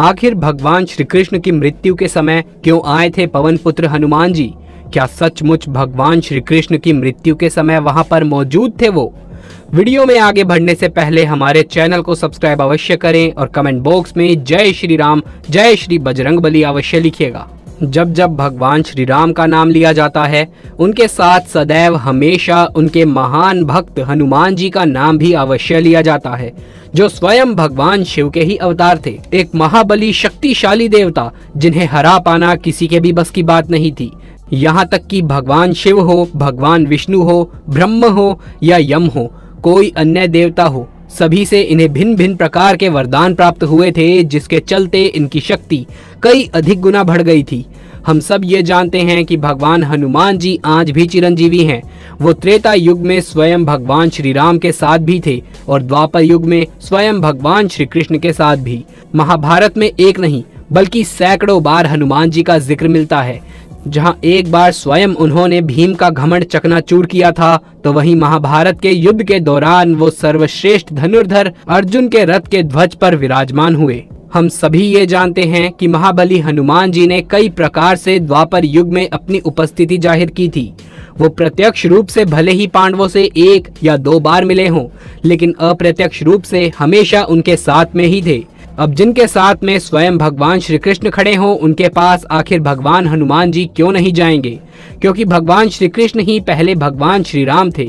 आखिर भगवान श्री कृष्ण की मृत्यु के समय क्यों आए थे पवन पुत्र हनुमान जी क्या सचमुच भगवान श्री कृष्ण की मृत्यु के समय वहां पर मौजूद थे वो वीडियो में आगे बढ़ने से पहले हमारे चैनल को सब्सक्राइब अवश्य करें और कमेंट बॉक्स में जय श्री राम जय श्री बजरंग बली अवश्य लिखिएगा जब जब भगवान श्री राम का नाम लिया जाता है उनके साथ सदैव हमेशा उनके महान भक्त हनुमान जी का नाम भी अवश्य लिया जाता है जो स्वयं भगवान शिव के ही अवतार थे एक महाबली शक्तिशाली देवता जिन्हें हरा पाना किसी के भी बस की बात नहीं थी यहाँ तक कि भगवान शिव हो भगवान विष्णु हो ब्रह्म हो या यम हो कोई अन्य देवता हो सभी से इन्हें भिन्न भिन्न प्रकार के वरदान प्राप्त हुए थे जिसके चलते इनकी शक्ति कई अधिक गुना बढ़ गई थी हम सब ये जानते हैं कि भगवान हनुमान जी आज भी चिरंजीवी हैं वो त्रेता युग में स्वयं भगवान श्री राम के साथ भी थे और द्वापर युग में स्वयं भगवान श्री कृष्ण के साथ भी महाभारत में एक नहीं बल्कि सैकड़ों बार हनुमान जी का जिक्र मिलता है जहां एक बार स्वयं उन्होंने भीम का घमंड चकनाचूर किया था तो वहीं महाभारत के युद्ध के दौरान वो सर्वश्रेष्ठ धनुर्धर अर्जुन के रथ के ध्वज पर विराजमान हुए हम सभी ये जानते हैं कि महाबली हनुमान जी ने कई प्रकार से द्वापर युग में अपनी उपस्थिति जाहिर की थी वो प्रत्यक्ष रूप से भले ही पांडवों से एक या दो बार मिले हों लेकिन अप्रत्यक्ष रूप से हमेशा उनके साथ में ही थे अब जिनके साथ में स्वयं भगवान श्री कृष्ण खड़े हों उनके पास आखिर भगवान हनुमान जी क्यों नहीं जाएंगे क्योंकि भगवान श्री कृष्ण ही पहले भगवान श्री राम थे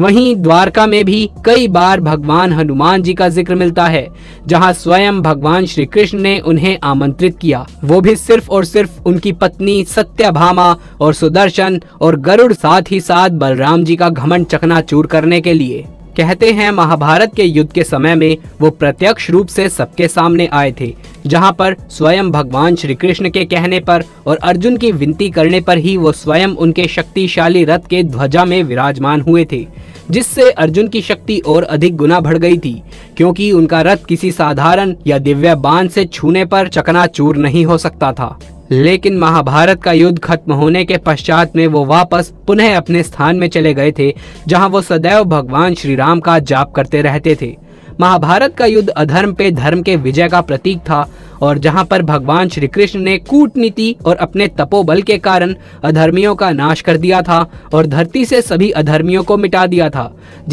वहीं द्वारका में भी कई बार भगवान हनुमान जी का जिक्र मिलता है जहां स्वयं भगवान श्री कृष्ण ने उन्हें आमंत्रित किया वो भी सिर्फ और सिर्फ उनकी पत्नी सत्याभामा और सुदर्शन और गरुड़ साथ ही साथ बलराम जी का घमंड चकना करने के लिए कहते हैं महाभारत के युद्ध के समय में वो प्रत्यक्ष रूप से सबके सामने आए थे जहां पर स्वयं भगवान श्री कृष्ण के कहने पर और अर्जुन की विनती करने पर ही वो स्वयं उनके शक्तिशाली रथ के ध्वजा में विराजमान हुए थे जिससे अर्जुन की शक्ति और अधिक गुना बढ़ गई थी क्योंकि उनका रथ किसी साधारण या दिव्य बाण से छूने पर चकनाचूर नहीं हो सकता था लेकिन महाभारत का युद्ध खत्म होने के पश्चात में वो वापस पुनः अपने स्थान में चले गए थे जहां वो सदैव भगवान श्री राम का जाप करते रहते थे महाभारत का युद्ध अधर्म पे धर्म के विजय का प्रतीक था और जहां पर भगवान श्री कृष्ण ने कूटनीति और अपने तपोबल के कारण अधर्मियों का नाश कर दिया था और धरती से सभी अधर्मियों को मिटा दिया था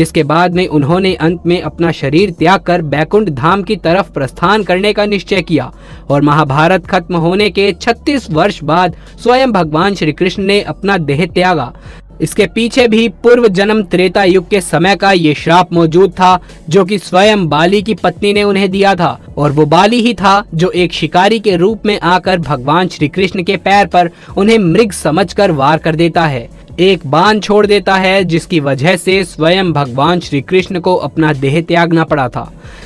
जिसके बाद में उन्होंने अंत में अपना शरीर त्याग कर बैकुंठ धाम की तरफ प्रस्थान करने का निश्चय किया और महाभारत खत्म होने के छत्तीस वर्ष बाद स्वयं भगवान श्री कृष्ण ने अपना देह त्यागा इसके पीछे भी पूर्व जन्म त्रेता युग के समय का ये श्राप मौजूद था जो कि स्वयं बाली की पत्नी ने उन्हें दिया था और वो बाली ही था जो एक शिकारी के रूप में आकर भगवान श्री कृष्ण के पैर पर उन्हें मृग समझकर वार कर देता है एक बांध छोड़ देता है जिसकी वजह से स्वयं भगवान श्री कृष्ण को अपना देह त्यागना पड़ा था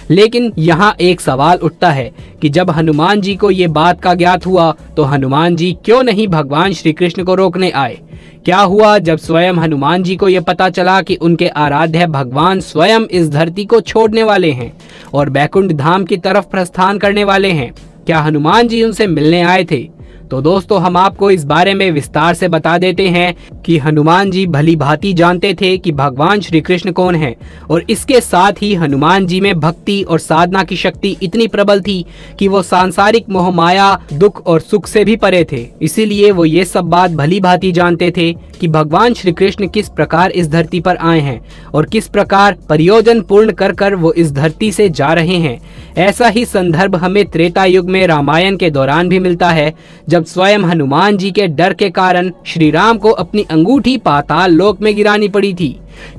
लेकिन यहाँ एक सवाल उठता है कि जब हनुमान जी को ये बात का ज्ञात हुआ तो हनुमान जी क्यों नहीं भगवान श्री कृष्ण को रोकने आए क्या हुआ जब स्वयं हनुमान जी को यह पता चला कि उनके आराध्य भगवान स्वयं इस धरती को छोड़ने वाले हैं और बैकुंठ धाम की तरफ प्रस्थान करने वाले हैं क्या हनुमान जी उनसे मिलने आए थे तो दोस्तों हम आपको इस बारे में विस्तार से बता देते हैं कि हनुमान जी भली भांति जानते थे कि भगवान श्री कृष्ण कौन है और इसके साथ ही हनुमान जी में भक्ति और साधना की शक्ति इतनी प्रबल थी कि वो सांसारिक मोह माया दुख और सुख से भी परे थे इसीलिए वो ये सब बात भली भांति जानते थे कि भगवान श्री कृष्ण किस प्रकार इस धरती पर आए हैं और किस प्रकार परियोजन पूर्ण कर कर वो इस धरती से जा रहे हैं ऐसा ही संदर्भ हमें त्रेता युग में रामायण के दौरान भी मिलता है जब स्वयं हनुमान जी के डर के कारण श्री राम को अपनी अंगूठी पाताल लोक में गिरानी पड़ी थी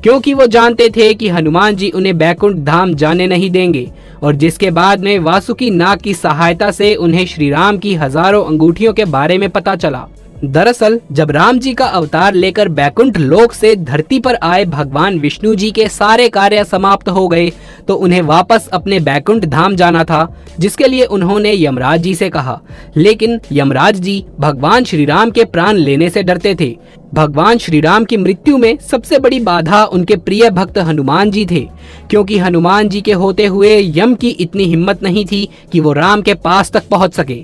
क्योंकि वो जानते थे कि हनुमान जी उन्हें बैकुंठ धाम जाने नहीं देंगे और जिसके बाद में वासुकी नाग की सहायता से उन्हें श्री राम की हजारों अंगूठियों के बारे में पता चला दरअसल जब राम जी का अवतार लेकर बैकुंठ लोक से धरती पर आए भगवान विष्णु जी के सारे कार्य समाप्त हो गए तो उन्हें वापस अपने बैकुंठ धाम जाना था जिसके लिए उन्होंने यमराज जी से कहा लेकिन यमराज जी भगवान श्री राम के प्राण लेने से डरते थे भगवान श्री राम की मृत्यु में सबसे बड़ी बाधा उनके प्रिय भक्त हनुमान जी थे क्योंकि हनुमान जी के होते हुए यम की इतनी हिम्मत नहीं थी कि वो राम के पास तक पहुंच सके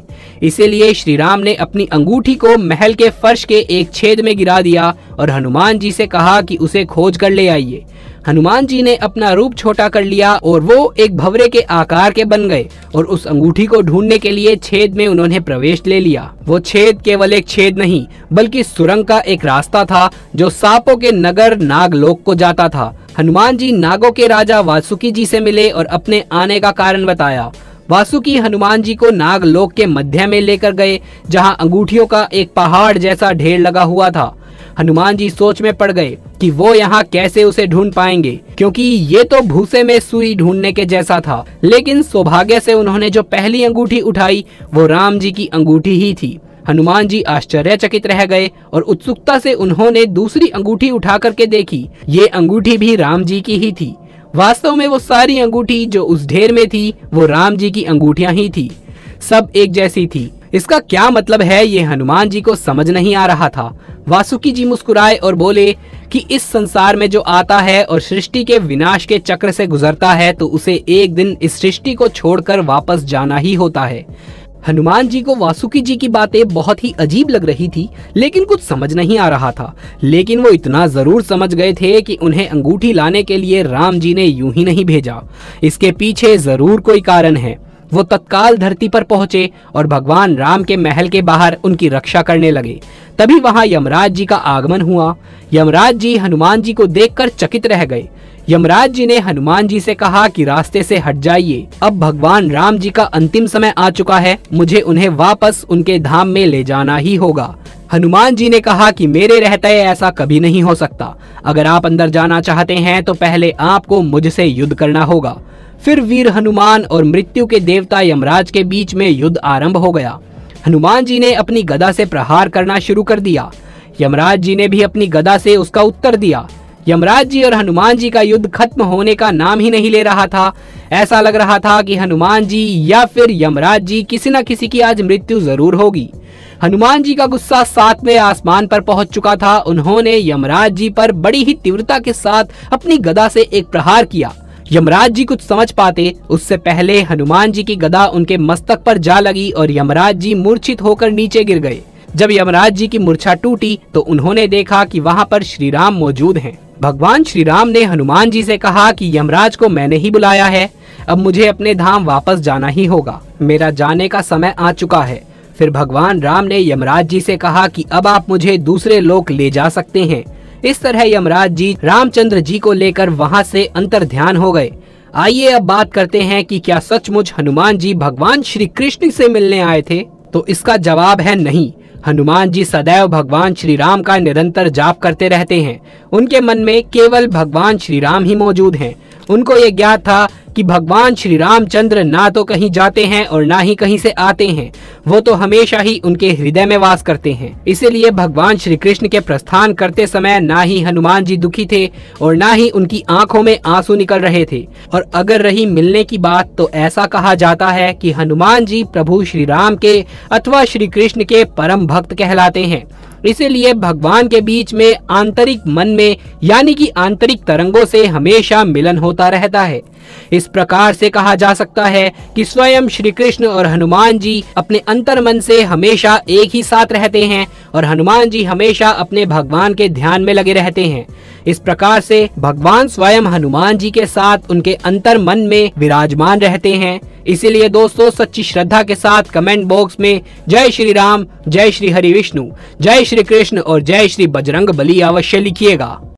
इसीलिए श्री राम ने अपनी अंगूठी को महल के फर्श के एक छेद में गिरा दिया और हनुमान जी से कहा कि उसे खोज कर ले आइए हनुमान जी ने अपना रूप छोटा कर लिया और वो एक भवरे के आकार के बन गए और उस अंगूठी को ढूंढने के लिए छेद में उन्होंने प्रवेश ले लिया वो छेद केवल एक छेद नहीं बल्कि सुरंग का एक रास्ता था जो सांपों के नगर नागलोक को जाता था हनुमान जी नागो के राजा वासुकी जी से मिले और अपने आने का कारण बताया वासुकी हनुमान जी को नागलोक के मध्य में लेकर गए जहां अंगूठियों का एक पहाड़ जैसा ढेर लगा हुआ था हनुमान जी सोच में पड़ गए कि वो यहाँ कैसे उसे ढूंढ पाएंगे क्योंकि ये तो भूसे में सुई ढूंढने के जैसा था लेकिन सौभाग्य से उन्होंने जो पहली अंगूठी उठाई वो राम जी की अंगूठी ही थी हनुमान जी आश्चर्यचकित रह गए और उत्सुकता से उन्होंने दूसरी अंगूठी उठा करके देखी ये अंगूठी भी राम जी की ही थी वास्तव में वो सारी अंगूठी जो उस ढेर में थी वो राम जी की अंगूठिया ही थी सब एक जैसी थी इसका क्या मतलब है ये हनुमान जी को समझ नहीं आ रहा था वासुकी जी मुस्कुराए और बोले कि इस संसार में जो आता है और सृष्टि के विनाश के चक्र से गुजरता है तो उसे एक दिन इस सृष्टि को छोड़कर वापस जाना ही होता है हनुमान जी को वासुकी जी की बातें बहुत ही अजीब लग रही थी लेकिन कुछ समझ नहीं आ रहा था लेकिन वो इतना जरूर समझ गए थे कि उन्हें अंगूठी लाने के लिए राम जी ने यूं ही नहीं भेजा इसके पीछे जरूर कोई कारण है वो तत्काल धरती पर पहुंचे और भगवान राम के महल के बाहर उनकी रक्षा करने लगे तभी वहां यमराज जी का आगमन हुआ यमराज जी हनुमान जी को देखकर चकित रह गए यमराज जी ने हनुमान जी से कहा कि रास्ते से हट जाइए अब भगवान राम जी का अंतिम समय आ चुका है मुझे उन्हें वापस उनके धाम में ले जाना ही होगा हनुमान जी ने कहा कि मेरे रहते ऐसा कभी नहीं हो सकता अगर आप अंदर जाना चाहते हैं तो पहले आपको मुझसे युद्ध करना होगा फिर वीर हनुमान और मृत्यु के देवता यमराज के बीच में युद्ध आरंभ हो गया हनुमान जी ने अपनी गदा से प्रहार करना शुरू कर दिया यमराज जी ने भी अपनी गदा से उसका उत्तर दिया यमराज जी और हनुमान जी का युद्ध खत्म होने का नाम ही नहीं ले रहा था ऐसा लग रहा था कि हनुमान जी या फिर यमराज जी किसी न किसी की आज मृत्यु जरूर होगी हनुमान जी का गुस्सा सातवें आसमान पर पहुंच चुका था उन्होंने यमराज जी पर बड़ी ही तीव्रता के साथ अपनी गदा से एक प्रहार किया यमराज जी कुछ समझ पाते उससे पहले हनुमान जी की गदा उनके मस्तक पर जा लगी और यमराज जी मूर्छित होकर नीचे गिर गए जब यमराज जी की मूर्छा टूटी तो उन्होंने देखा कि वहाँ पर श्री राम मौजूद हैं। भगवान श्री राम ने हनुमान जी से कहा कि यमराज को मैंने ही बुलाया है अब मुझे अपने धाम वापस जाना ही होगा मेरा जाने का समय आ चुका है फिर भगवान राम ने यमराज जी से कहा कि अब आप मुझे दूसरे लोक ले जा सकते हैं इस तरह यमराज जी रामचंद्र जी को लेकर वहाँ से अंतर ध्यान हो गए आइए अब बात करते हैं कि क्या सचमुच हनुमान जी भगवान श्री कृष्ण से मिलने आए थे तो इसका जवाब है नहीं हनुमान जी सदैव भगवान श्री राम का निरंतर जाप करते रहते हैं उनके मन में केवल भगवान श्री राम ही मौजूद हैं उनको ये ज्ञात था कि भगवान श्री रामचंद्र ना तो कहीं जाते हैं और ना ही कहीं से आते हैं वो तो हमेशा ही उनके हृदय में वास करते हैं इसीलिए भगवान श्री कृष्ण के प्रस्थान करते समय ना ही हनुमान जी दुखी थे और ना ही उनकी आंखों में आंसू निकल रहे थे और अगर रही मिलने की बात तो ऐसा कहा जाता है कि हनुमान जी प्रभु श्री राम के अथवा श्री कृष्ण के परम भक्त कहलाते हैं इसीलिए भगवान के बीच में आंतरिक मन में यानी कि आंतरिक तरंगों से हमेशा मिलन होता रहता है इस प्रकार से कहा जा सकता है कि स्वयं श्री कृष्ण और हनुमान जी अपने अंतर मन से हमेशा एक ही साथ रहते हैं और हनुमान जी हमेशा अपने भगवान के ध्यान में लगे रहते हैं इस प्रकार से भगवान स्वयं हनुमान जी के साथ उनके अंतर मन में विराजमान रहते हैं इसीलिए दोस्तों सच्ची श्रद्धा के साथ कमेंट बॉक्स में जय श्री राम जय श्री हरि विष्णु जय श्री कृष्ण और जय श्री बजरंग बली अवश्य लिखिएगा